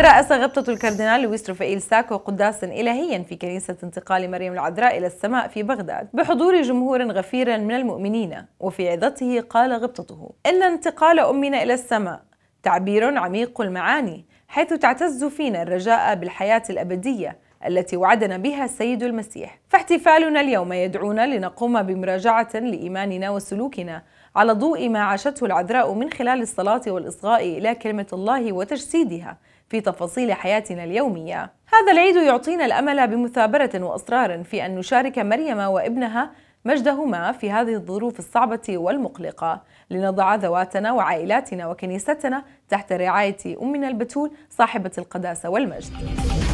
ترأس غبطة الكاردينال لويس رفائيل ساكو قداسا إلهيا في كنيسة انتقال مريم العذراء إلى السماء في بغداد بحضور جمهور غفير من المؤمنين وفي عظته قال غبطته إن انتقال أمنا إلى السماء تعبير عميق المعاني حيث تعتز فينا الرجاء بالحياة الأبدية التي وعدنا بها السيد المسيح فاحتفالنا اليوم يدعونا لنقوم بمراجعة لإيماننا وسلوكنا على ضوء ما عاشته العذراء من خلال الصلاة والإصغاء إلى كلمة الله وتجسيدها في تفاصيل حياتنا اليومية هذا العيد يعطينا الأمل بمثابرة وإصرار في أن نشارك مريم وابنها مجدهما في هذه الظروف الصعبة والمقلقة لنضع ذواتنا وعائلاتنا وكنيستنا تحت رعاية أمنا البتول صاحبة القداسة والمجد